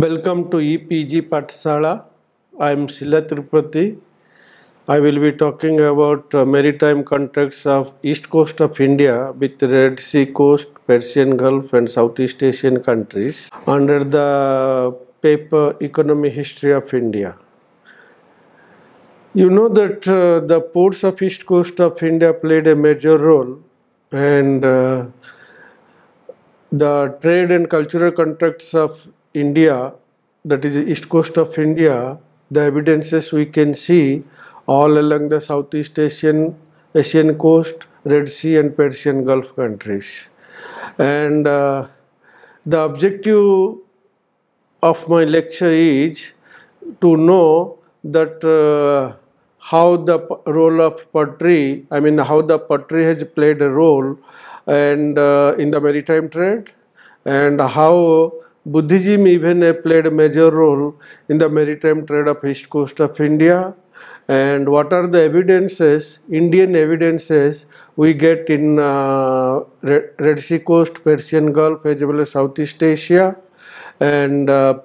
Welcome to EPG Patsala. I am Sila I will be talking about uh, maritime contracts of east coast of India with Red Sea coast, Persian Gulf and Southeast Asian countries under the paper Economy History of India. You know that uh, the ports of east coast of India played a major role and uh, the trade and cultural contracts of India, that is the east coast of India, the evidences we can see all along the Southeast Asian, Asian coast, Red Sea and Persian Gulf countries. And uh, the objective of my lecture is to know that uh, how the role of pottery, I mean how the pottery has played a role and uh, in the maritime trade and how Buddhism even played a major role in the maritime trade of east coast of India. And what are the evidences, Indian evidences we get in uh, Red Sea coast, Persian Gulf, as well as Southeast Asia. And uh,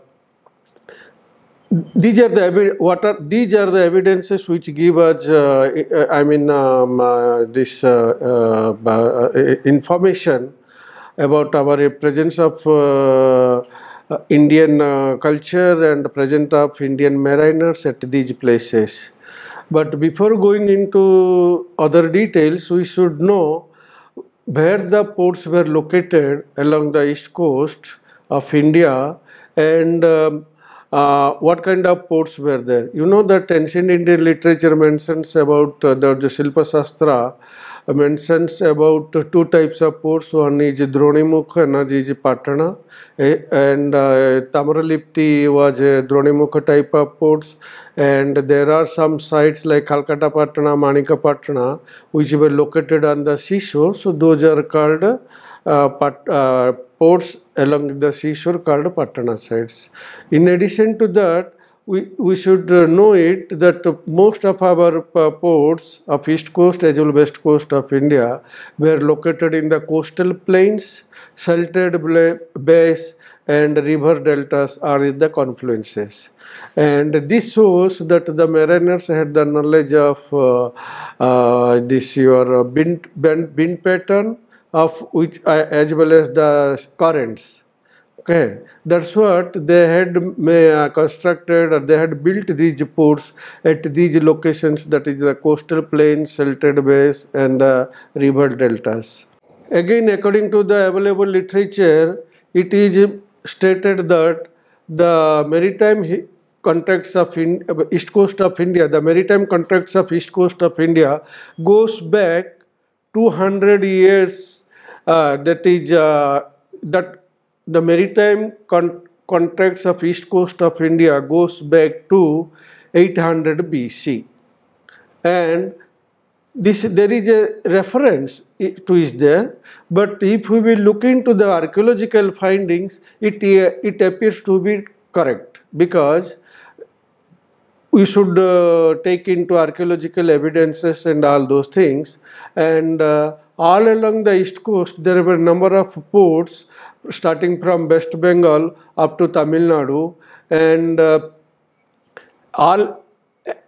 these are the what are these are the evidences which give us uh, i mean um, uh, this uh, uh, uh information about our presence of uh, uh, Indian uh, culture and presence of Indian mariners at these places. But before going into other details, we should know where the ports were located along the east coast of India and um, uh, what kind of ports were there. You know that ancient Indian literature mentions about uh, the, Silpa Shastra mentions about two types of ports. One is Dronimukha, another is Patana. Eh, and uh, Tamaralipti was a Dronimukha type of ports. And there are some sites like Calcutta Patana, Manika Patana, which were located on the seashore. So those are called uh, pat, uh, ports along the seashore called Patana sites. In addition to that, we, we should uh, know it that most of our uh, ports of east coast as well west coast of India were located in the coastal plains, salted bays and river deltas are in the confluences. And this shows that the mariners had the knowledge of uh, uh, this your wind, uh, wind pattern of which uh, as well as the currents Okay, that's what they had uh, constructed or they had built these ports at these locations that is the coastal plains, sheltered bays and the river deltas. Again, according to the available literature, it is stated that the maritime contracts of in, east coast of India, the maritime contracts of east coast of India goes back 200 years uh, that is uh, that the maritime con contracts of east coast of India goes back to 800 BC and this there is a reference to is there but if we will look into the archaeological findings it it appears to be correct because we should uh, take into archaeological evidences and all those things and uh, all along the east coast there were number of ports starting from West Bengal up to Tamil Nadu and uh, all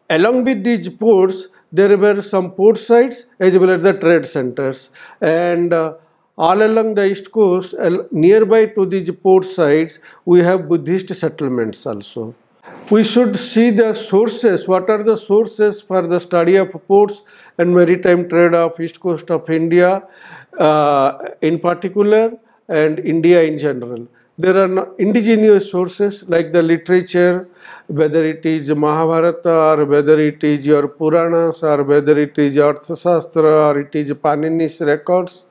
along with these ports there were some port sites as well as the trade centers and uh, all along the east coast nearby to these port sites we have Buddhist settlements also we should see the sources, what are the sources for the study of ports and maritime trade of east coast of India uh, in particular and India in general. There are indigenous sources like the literature, whether it is Mahabharata or whether it is your Puranas or whether it is Arthashastra or it is Panini's records.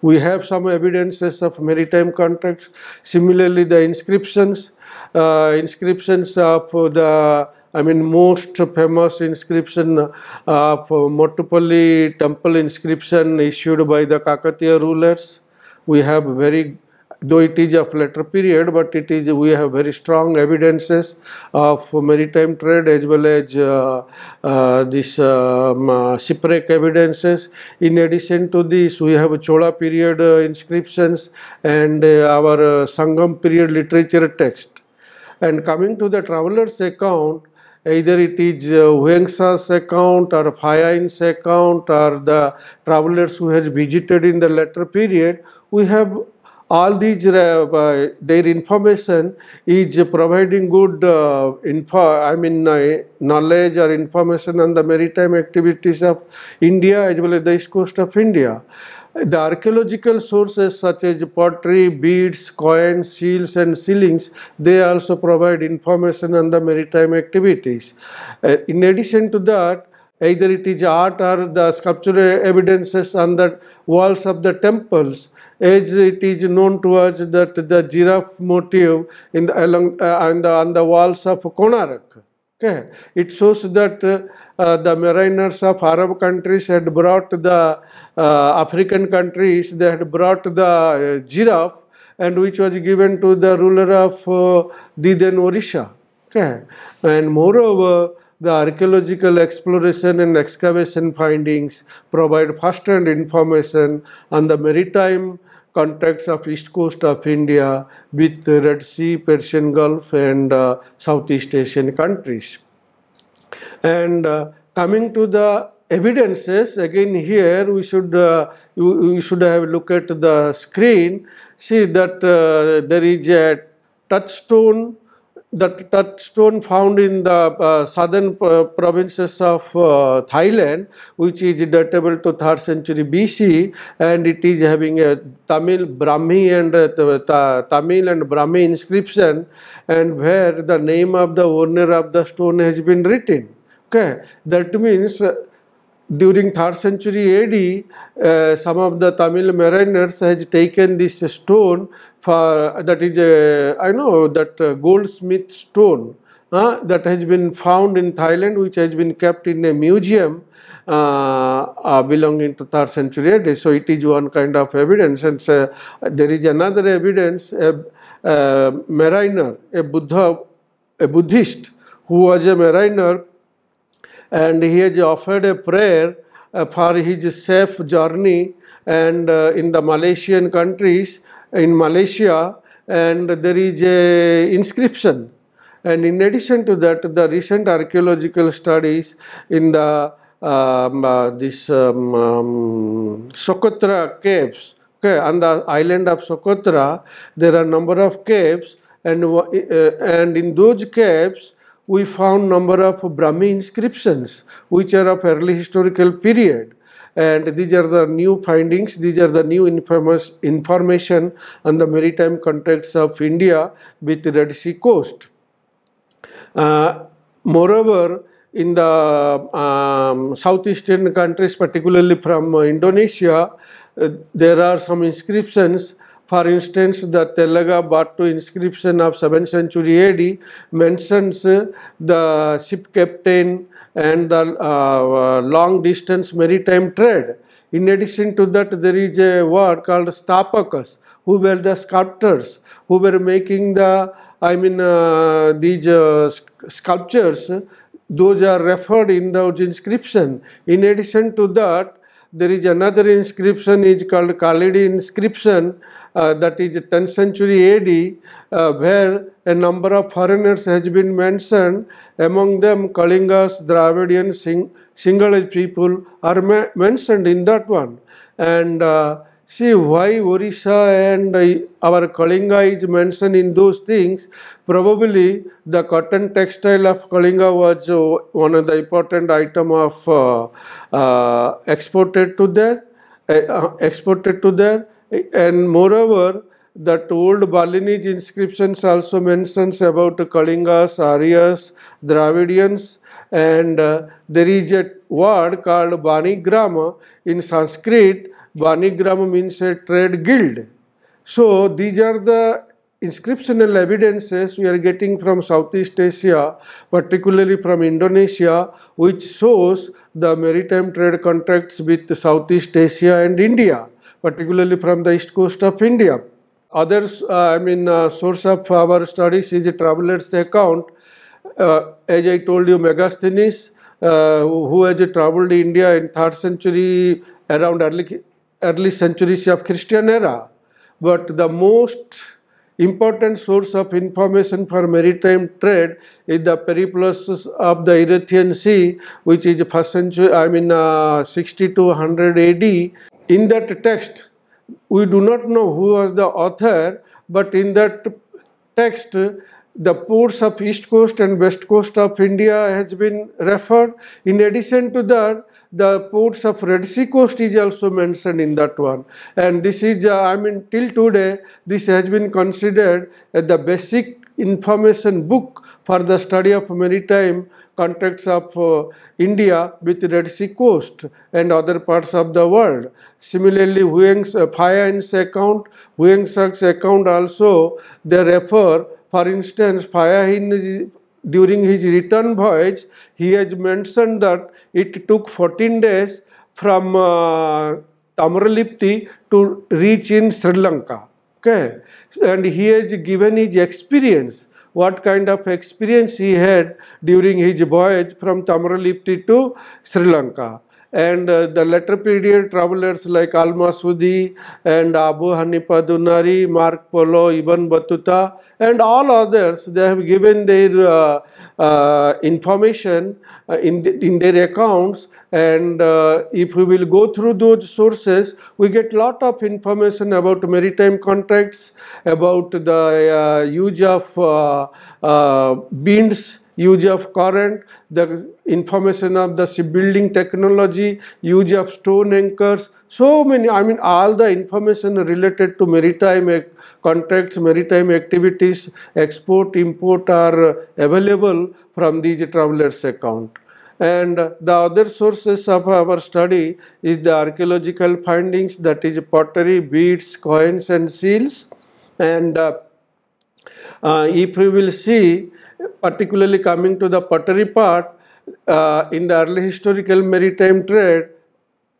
We have some evidences of maritime contracts. Similarly, the inscriptions uh, inscriptions of the I mean most famous inscription uh, of Mottupalli temple inscription issued by the Kakatiya rulers. We have very though it is of later period but it is we have very strong evidences of maritime trade as well as uh, uh, this um, uh, shipwreck evidences in addition to this we have chola period uh, inscriptions and our sangam period literature text and coming to the traveler's account, either it is uh, Huengsa's account or Fayain's account or the travelers who has visited in the latter period, we have all these uh, their information is providing good uh, info i mean uh, knowledge or information on the maritime activities of india as well as the east coast of india the archaeological sources such as pottery, beads, coins, seals and sealings, they also provide information on the maritime activities. Uh, in addition to that, either it is art or the sculptural evidences on the walls of the temples as it is known to us that the giraffe motif in the, along uh, on, the, on the walls of Konarak. Okay. It shows that uh, the mariners of Arab countries had brought the uh, African countries, they had brought the uh, giraffe and which was given to the ruler of uh, the then Orisha. Okay. And moreover, the archaeological exploration and excavation findings provide first-hand information on the maritime contacts of east coast of India with Red Sea, Persian Gulf and uh, Southeast Asian countries. And uh, coming to the evidences, again here we should, uh, should have look at the screen, see that uh, there is a touchstone the touchstone found in the uh, southern provinces of uh, Thailand, which is datable to 3rd century BC, and it is having a Tamil Brahmi and uh, uh, Tamil and Brahmi inscription, and where the name of the owner of the stone has been written. Okay, that means uh, during 3rd century AD, uh, some of the Tamil mariners has taken this stone for that is uh, I know that uh, goldsmith stone uh, that has been found in Thailand which has been kept in a museum uh, uh belonging to 3rd century AD. So it is one kind of evidence and there is another evidence a, a mariner, a Buddha, a Buddhist who was a mariner and he has offered a prayer uh, for his safe journey and uh, in the Malaysian countries, in Malaysia, and there is a inscription. And in addition to that, the recent archaeological studies in the um, uh, this um, um, Socotra caves, okay, on the island of Socotra, there are number of caves, and uh, and in those caves, we found number of Brahmi inscriptions which are of early historical period and these are the new findings, these are the new information on the maritime contacts of India with the Red Sea coast. Uh, moreover, in the um, southeastern countries, particularly from Indonesia, uh, there are some inscriptions for instance, the Telaga Batu inscription of 7th century AD mentions uh, the ship captain and the uh, uh, long distance maritime trade. In addition to that, there is a word called Stapakas, who were the sculptors, who were making the, I mean, uh, these uh, sculptures. Those are referred in those inscription. In addition to that, there is another inscription is called Kalidi inscription uh, that is 10th century AD uh, where a number of foreigners has been mentioned among them Kalingas, Dravidian, Sing people are mentioned in that one and uh, See why Orisha and uh, our Kalinga is mentioned in those things. Probably the cotton textile of Kalinga was uh, one of the important item of uh, uh, exported to there, uh, uh exported to there, and moreover that old Balinese inscriptions also mentions about Kalingas, Aryas, Dravidians and uh, there is a word called Bani Grama in Sanskrit Vanigram means a trade guild. So these are the inscriptional evidences we are getting from Southeast Asia, particularly from Indonesia, which shows the maritime trade contracts with Southeast Asia and India, particularly from the east coast of India. Others, uh, I mean, uh, source of our studies is a traveler's account. Uh, as I told you, Megasthenes, uh, who has traveled India in 3rd century around early early centuries of Christian era, but the most important source of information for maritime trade is the periplus of the Erythraean Sea, which is first century, I mean uh, 60 to 100 AD. In that text, we do not know who was the author, but in that text, the ports of east coast and west coast of India has been referred. In addition to that, the ports of Red Sea coast is also mentioned in that one. And this is, uh, I mean, till today, this has been considered uh, the basic information book for the study of maritime contacts of uh, India with Red Sea coast and other parts of the world. Similarly, Huang's, uh, Fayan's account, Huang account also, they refer for instance, Fayahin during his return voyage, he has mentioned that it took 14 days from uh, Tamaralipti to reach in Sri Lanka. Okay, and he has given his experience what kind of experience he had during his voyage from Tamaralipti to Sri Lanka and uh, the letter period travelers like Al-Masudi and Abu Hanifadunari, Dunari, Mark Polo, Ibn Battuta and all others, they have given their uh, uh, information uh, in, in their accounts and uh, if we will go through those sources, we get lot of information about maritime contracts, about the uh, use of beans use of current, the information of the shipbuilding technology, use of stone anchors, so many, I mean all the information related to maritime contracts, maritime activities, export, import are available from these travelers account. And the other sources of our study is the archaeological findings that is pottery, beads, coins and seals and uh, uh, if you will see, particularly coming to the pottery part, uh, in the early historical maritime trade,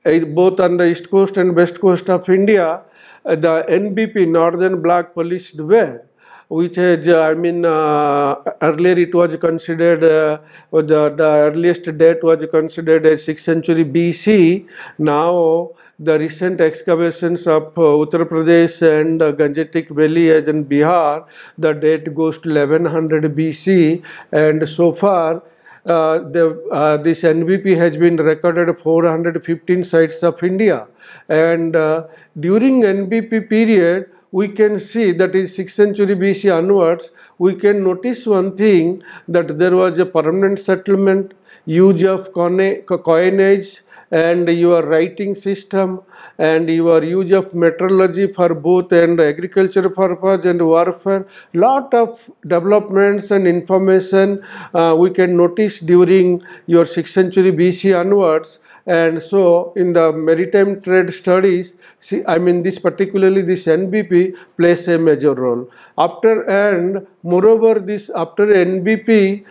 eh, both on the east coast and west coast of India, eh, the NBP, Northern Black Polished Ware, which is, uh, I mean, uh, earlier it was considered, uh, the, the earliest date was considered as 6th century BC. Now, the recent excavations of Uttar Pradesh and uh, Gangetic Valley as in Bihar, the date goes to 1100 BC and so far uh, the, uh, this NBP has been recorded 415 sites of India and uh, during NBP period we can see that is 6th century BC onwards, we can notice one thing that there was a permanent settlement, use of coinage and your writing system and your use of metallurgy for both and agriculture purpose and warfare lot of developments and information uh, we can notice during your 6th century BC onwards and so in the maritime trade studies, see, I mean this particularly this NBP plays a major role. After and moreover this after NBP,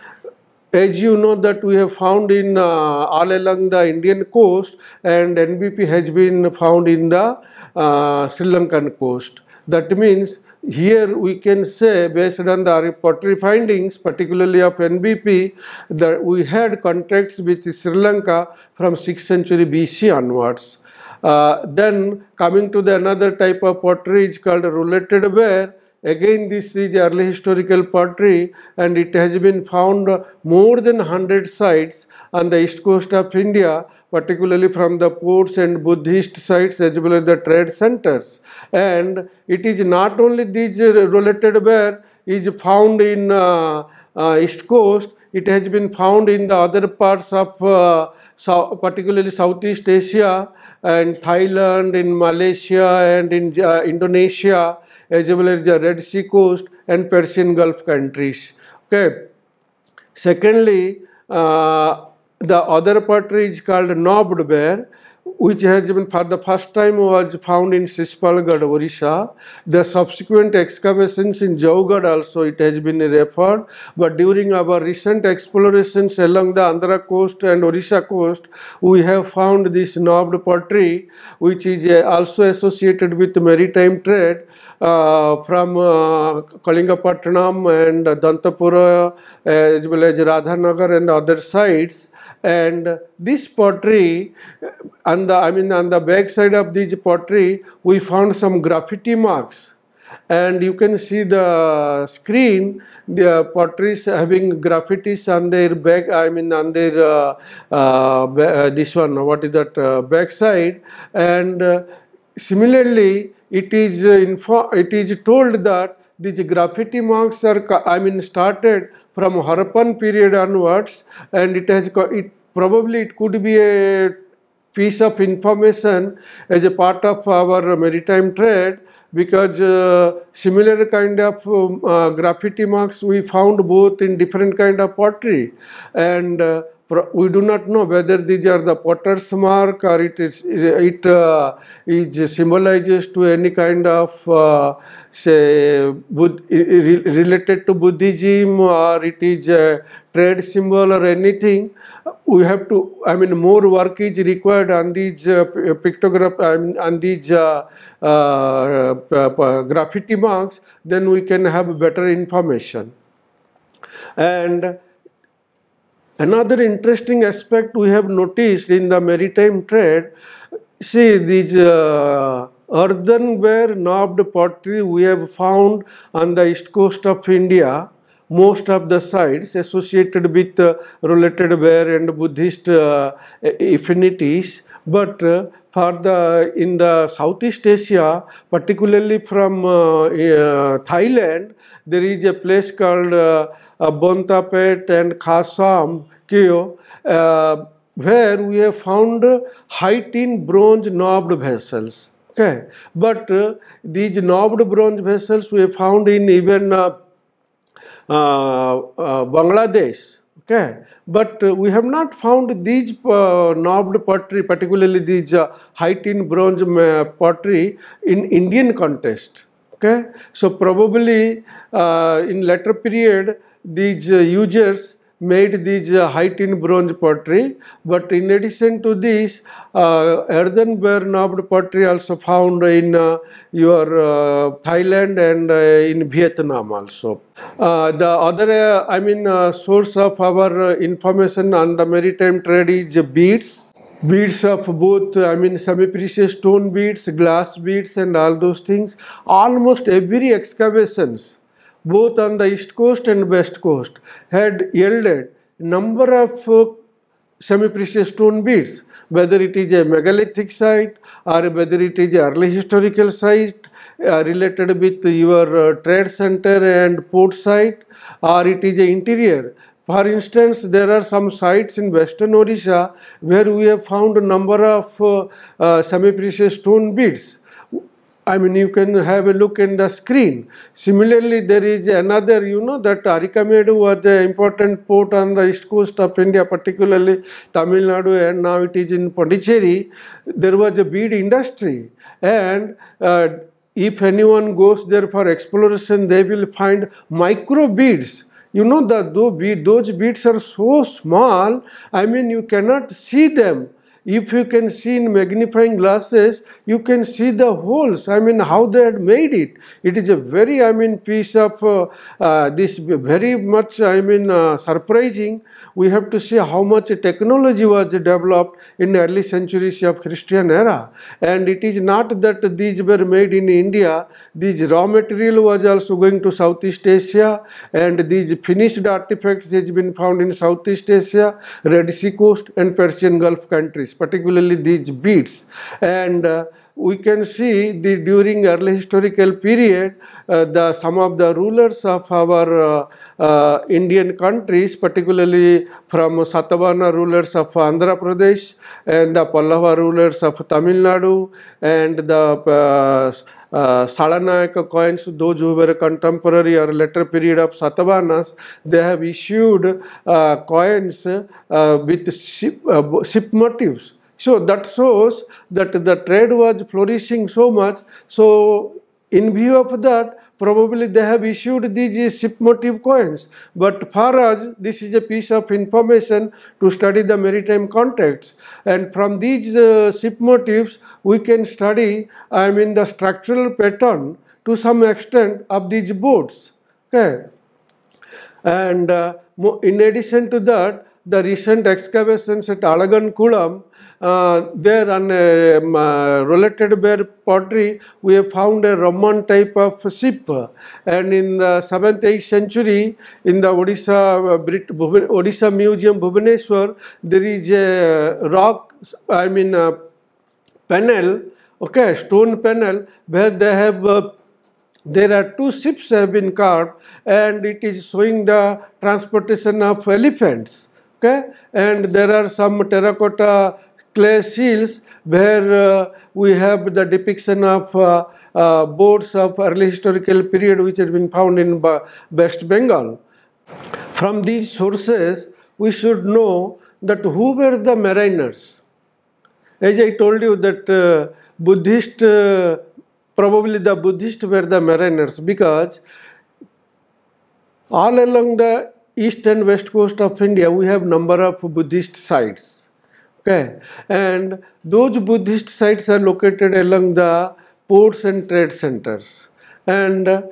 as you know that we have found in uh, all along the Indian coast and NBP has been found in the uh, Sri Lankan coast. That means here we can say based on the pottery findings particularly of NBP that we had contacts with Sri Lanka from 6th century BC onwards. Uh, then coming to the another type of pottery is called related ware Again, this is early historical pottery and it has been found more than 100 sites on the east coast of India, particularly from the ports and Buddhist sites as well as the trade centers. And it is not only these related ware is found in uh, uh, east coast, it has been found in the other parts of uh, so particularly Southeast Asia and Thailand, in Malaysia and in uh, Indonesia as well as the Red Sea coast and Persian Gulf countries. Okay. Secondly, uh, the other pottery is called knobbed bear which has been for the first time was found in Sispalgad, Orissa. The subsequent excavations in Jaugad also it has been referred. But during our recent explorations along the Andhra coast and Orissa coast, we have found this knobbed pottery, which is uh, also associated with maritime trade uh, from uh, Kalingapatnam and Dantapura as well as Radhanagar and other sites and this pottery on the I mean on the back side of this pottery we found some graffiti marks and you can see the screen the potteries having graffitis on their back i mean on their uh, uh, uh this one what is that uh, back side and uh, similarly it is uh, info it is told that these graffiti marks are i mean started from Harappan period onwards and it has it probably it could be a piece of information as a part of our maritime trade because uh, similar kind of um, uh, graffiti marks we found both in different kind of pottery and uh, we do not know whether these are the potter's mark or it is it uh, is symbolizes to any kind of uh, say related to Buddhism or it is a trade symbol or anything. We have to I mean more work is required on these uh, pictograph and on these uh, uh, graffiti marks. Then we can have better information and Another interesting aspect we have noticed in the maritime trade, see these uh, earthenware knobbed pottery we have found on the east coast of India, most of the sites associated with uh, related ware and Buddhist uh, affinities but uh, for the in the Southeast Asia, particularly from uh, eh, Thailand, there is a place called uh, Bontapet and Khasam Kyo where we have found height in bronze knobbed vessels. Okay, but uh, these knobbed bronze vessels we have found in even uh, uh, Bangladesh. Okay, but uh, we have not found these uh, knobbed pottery, particularly these uh, height in bronze uh, pottery in Indian context. Okay, so probably uh, in later period these uh, users made these uh, height in bronze pottery. But in addition to this, uh, earthenware knobbed pottery also found in uh, your uh, Thailand and uh, in Vietnam also. Uh, the other, I mean, source of our information on the maritime trade is beads beads of both i mean semi-precious stone beads glass beads and all those things almost every excavations both on the east coast and west coast, had yielded number of uh, semi-precious stone beads, whether it is a megalithic site or whether it is early historical site uh, related with your uh, trade center and port site or it is a interior. For instance, there are some sites in western Odisha where we have found a number of uh, uh, semi-precious stone beads I mean, you can have a look in the screen. Similarly, there is another, you know, that Arikamedu was an important port on the east coast of India, particularly Tamil Nadu, and now it is in Pondicherry. There was a bead industry, and uh, if anyone goes there for exploration, they will find micro beads you know that those beads are so small i mean you cannot see them if you can see in magnifying glasses, you can see the holes, I mean, how they had made it. It is a very, I mean, piece of uh, uh, this very much, I mean, uh, surprising. We have to see how much technology was developed in early centuries of Christian era. And it is not that these were made in India. These raw material was also going to Southeast Asia and these finished artifacts has been found in Southeast Asia, Red Sea coast and Persian Gulf countries particularly these beads. And uh, we can see the during early historical period, uh, the some of the rulers of our uh, uh Indian countries, particularly from Satavana rulers of Andhra Pradesh and the Pallava rulers of Tamil Nadu and the uh, uh, coins, those who were contemporary or later period of Satavahanas, they have issued uh, coins with ship, uh, ship motifs. So that shows that the trade was flourishing so much. So in view of that, probably they have issued these ship motive coins. But for us, this is a piece of information to study the maritime contacts, And from these uh, ship motifs, we can study, I mean, the structural pattern to some extent of these boats. Okay. And uh, in addition to that, the recent excavations at Alagankulam, uh, there on a um, uh, related bare pottery, we have found a Roman type of ship. And in the 7th, 8th century, in the Odisha, uh, Brit, Odisha Museum, Bhubaneswar, there is a rock, I mean, a uh, panel, okay, stone panel, where they have uh, there are two ships have been carved and it is showing the transportation of elephants okay and there are some terracotta clay seals where uh, we have the depiction of uh, uh, of early historical period which has been found in ba West Bengal. From these sources we should know that who were the mariners. As I told you that uh, Buddhist, uh, probably the Buddhist were the mariners because all along the east and west coast of India, we have number of Buddhist sites. Okay, and those Buddhist sites are located along the ports and trade centers. And uh,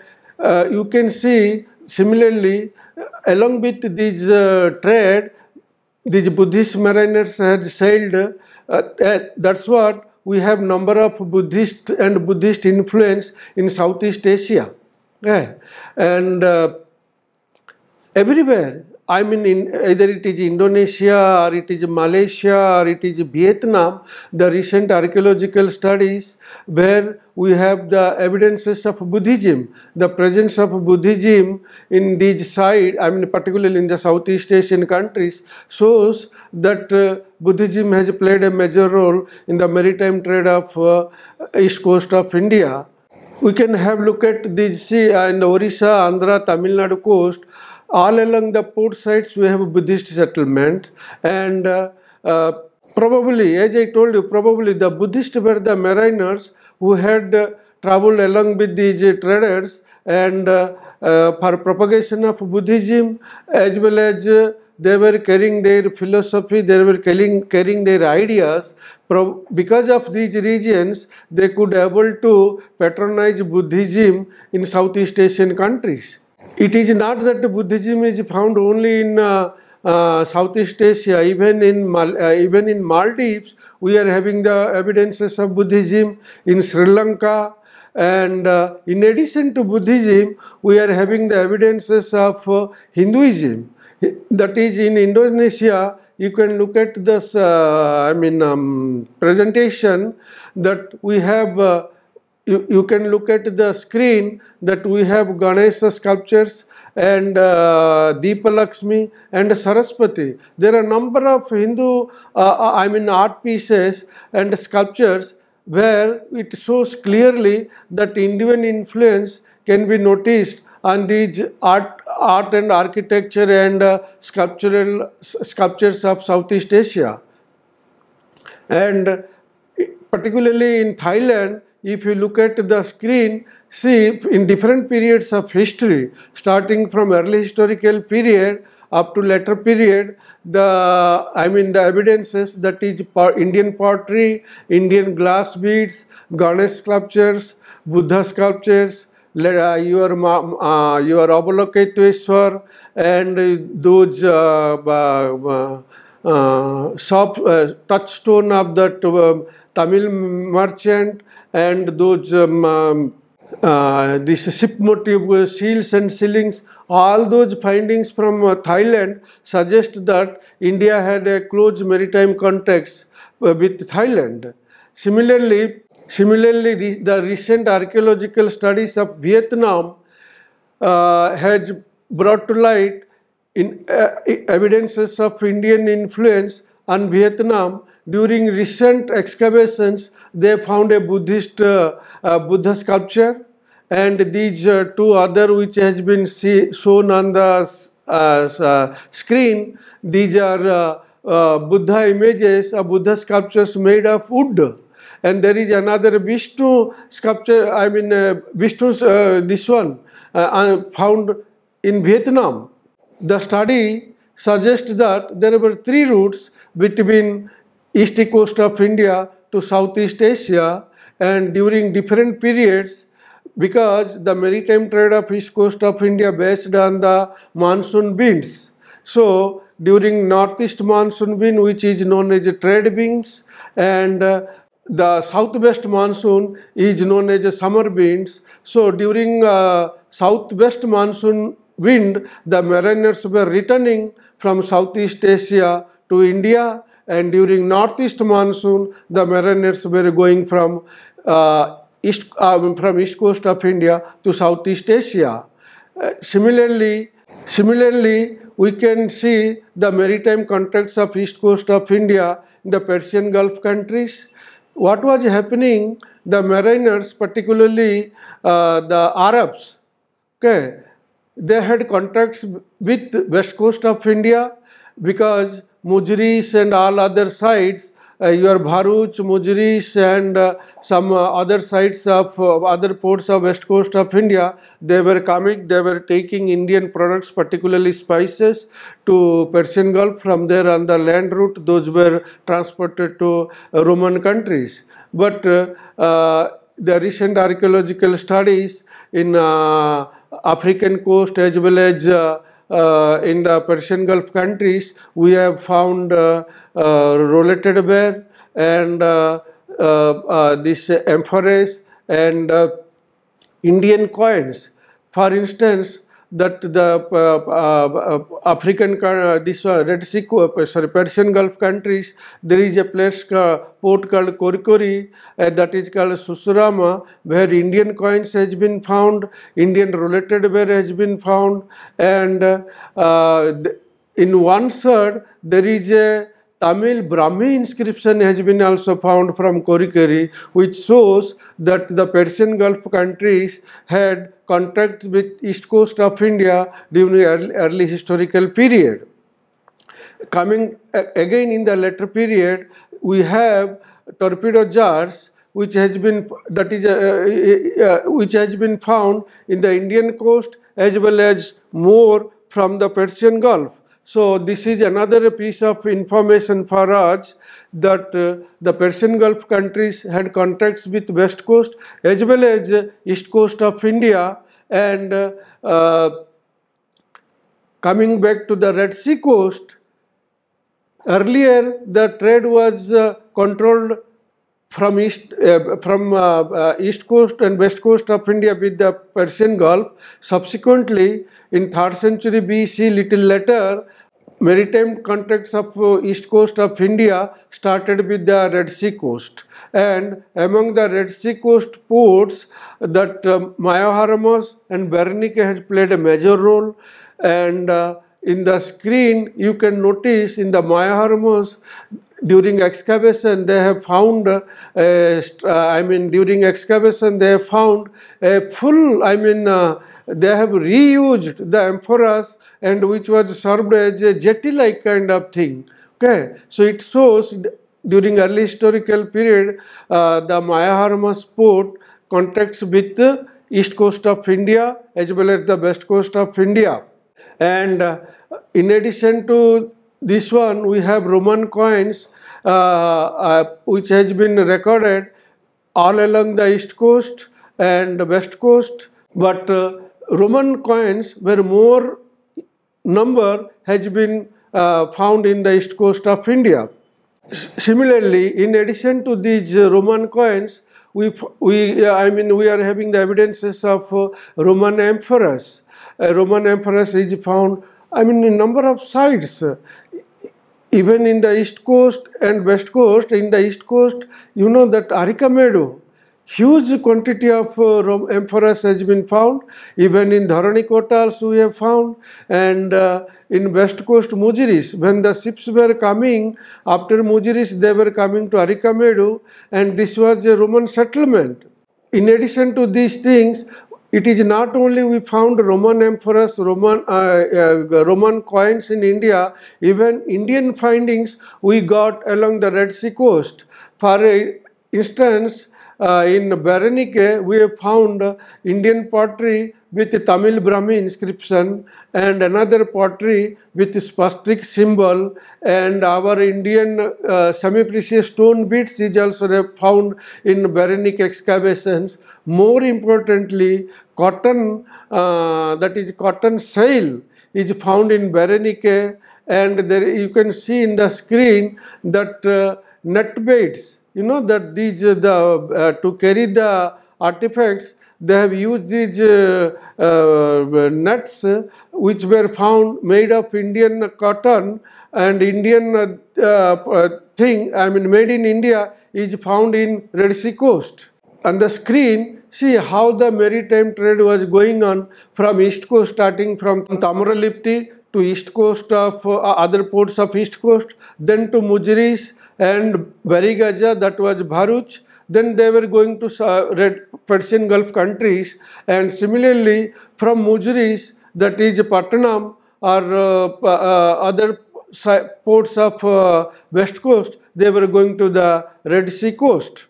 you can see similarly, uh, along with these uh, trade, these Buddhist mariners had sailed. Uh, that's what we have number of Buddhist and Buddhist influence in Southeast Asia. Okay, and uh, everywhere. I mean, in, either it is Indonesia or it is Malaysia or it is Vietnam, the recent archaeological studies where we have the evidences of Buddhism, the presence of Buddhism in these sites, I mean, particularly in the Southeast Asian countries, shows that uh, Buddhism has played a major role in the maritime trade of uh, east coast of India. We can have look at this, see, uh, in Orissa, Andhra, Tamil Nadu coast, all along the port sites, we have Buddhist settlement and uh, uh, probably, as I told you, probably the Buddhists were the mariners who had uh, traveled along with these traders and uh, uh, for propagation of Buddhism as well as uh, they were carrying their philosophy, they were carrying, carrying their ideas. Pro because of these regions, they could able to patronize Buddhism in Southeast Asian countries. It is not that Buddhism is found only in uh, uh, Southeast Asia, even in, Mal uh, even in Maldives, we are having the evidences of Buddhism in Sri Lanka. And uh, in addition to Buddhism, we are having the evidences of uh, Hinduism. That is, in Indonesia, you can look at this, uh, I mean, um, presentation that we have you, you can look at the screen that we have Ganesha sculptures and uh, and Saraswati. There are a number of Hindu, uh, uh, I mean art pieces and sculptures where it shows clearly that Indian influence can be noticed on these art, art and architecture and uh, sculptural sculptures of Southeast Asia. And particularly in Thailand, if you look at the screen, see in different periods of history, starting from early historical period up to later period, the I mean the evidences that is Indian pottery, Indian glass beads, Ganesh sculptures, Buddha sculptures, your uh, your Avalokiteshvar uh, and those uh, uh, soft uh, touchstone of the um, Tamil merchant and those um, um, uh, this ship motive seals and ceilings, all those findings from uh, Thailand suggest that India had a close maritime contacts uh, with Thailand. Similarly, similarly re the recent archaeological studies of Vietnam uh, has brought to light in uh, evidences of Indian influence and Vietnam, during recent excavations, they found a Buddhist uh, uh, Buddha sculpture and these uh, two other which has been see, shown on the uh, uh, screen, these are uh, Buddha images, uh, Buddha sculptures made of wood. And there is another Vishnu sculpture, I mean uh, Vishnu's, this one, found in Vietnam. The study suggests that there were three routes between east coast of India to Southeast Asia and during different periods because the maritime trade of east coast of India based on the monsoon winds. So during northeast monsoon wind which is known as trade winds and uh, the southwest monsoon is known as summer winds. So during uh, southwest monsoon wind the mariners were returning from Southeast Asia to India and during northeast monsoon the mariners were going from uh, east uh, from east coast of India to southeast Asia. Uh, similarly, similarly we can see the maritime contacts of east coast of India in the Persian Gulf countries. What was happening? The mariners, particularly uh, the Arabs, okay, they had contacts with west coast of India because Mujris and all other sites, uh, your Bharuch, Mujris and uh, some uh, other sites of other ports of west coast of India, they were coming, they were taking Indian products, particularly spices, to Persian Gulf. From there on the land route, those were transported to Roman countries. But uh, uh, the recent archaeological studies in uh, African coast as well as uh, in the Persian Gulf countries, we have found uh, uh, rollated bear and this amphorae and Indian coins. For instance, that the uh, uh African, uh, this uh, Red Sea, sorry, Persian Gulf countries, there is a place, port called Korikori, that is called Susurama, where Indian coins has been found, Indian related where has been found, and in one side there is a Tamil Brahmi inscription has been also found from Korikeri, which shows that the Persian Gulf countries had contacts with east coast of India during early, early historical period. Coming again in the later period, we have torpedo jars which has been that is uh, uh, uh, which has been found in the Indian coast as well as more from the Persian Gulf so this is another piece of information for us that uh, the Persian Gulf countries had contacts with west coast as well as east coast of India and uh, uh, coming back to the Red Sea coast, earlier the trade was uh, controlled from east uh, from uh, uh, east coast and west coast of India with the Persian Gulf. Subsequently, in third century BC, little later, maritime contacts of uh, east coast of India started with the Red Sea coast. And among the Red Sea coast ports, that um, and Berenike has played a major role. And uh, in the screen, you can notice in the Myoharamos, during excavation they have found uh, uh, I mean during excavation they have found a full I mean uh, they have reused the amphoras and which was served as a jetty like kind of thing okay so it shows during early historical period uh, the Mayaharmas port contacts with the east coast of India as well as the west coast of India and in addition to this one we have Roman coins uh, uh, which has been recorded all along the east coast and west coast but uh, Roman coins where more number has been uh, found in the east coast of India. S similarly, in addition to these uh, Roman coins, we, we uh, I mean we are having the evidences of Roman emperors. Roman emperors is found I mean in number of sites even in the east coast and west coast, in the east coast, you know that Arikamedu, huge quantity of uh, amphoras has been found. Even in Dharanikota we have found. And uh, in west coast Mujiris, when the ships were coming, after Mujiris they were coming to Arikamedu and this was a Roman settlement. In addition to these things, it is not only we found Roman emperors, Roman, uh, uh, Roman coins in India, even Indian findings we got along the Red Sea coast. For instance, uh, in Berenike, we have found Indian pottery with Tamil Brahmi inscription and another pottery with spastic symbol and our Indian uh, semi-precious stone beads is also found in Berenic excavations. More importantly, cotton, uh, that is cotton sail is found in Berenice and there you can see in the screen that uh, net baits, you know that these uh, the uh, to carry the artifacts they have used these uh, uh, nuts uh, which were found made of Indian cotton and Indian thing, I mean made in India is found in Red Sea coast. On the screen, see how the maritime trade was going on from east coast starting from Tamaralipti to east coast of uh, other ports of east coast, then to Mujiris and Barigaja that was Bharuch then they were going to Red Persian Gulf countries and similarly from Mujris that is Patanam or uh, uh, other ports of uh, west coast they were going to the Red Sea coast.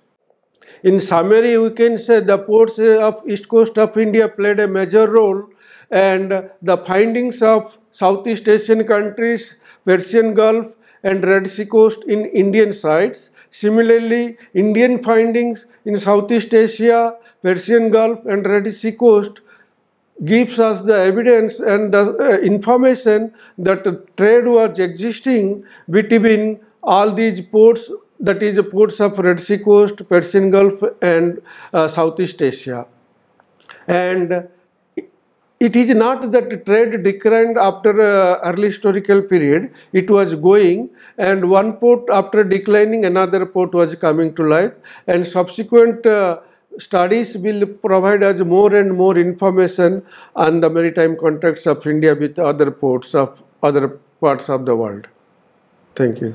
In summary, we can say the ports of east coast of India played a major role and the findings of Southeast Asian countries, Persian Gulf and Red Sea coast in Indian sites. Similarly, Indian findings in Southeast Asia, Persian Gulf and Red Sea coast gives us the evidence and the uh, information that trade was existing between all these ports that is ports of Red Sea coast, Persian Gulf and uh, Southeast Asia. And it is not that trade declined after uh, early historical period it was going and one port after declining another port was coming to light and subsequent uh, studies will provide us more and more information on the maritime contacts of India with other ports of other parts of the world. Thank you.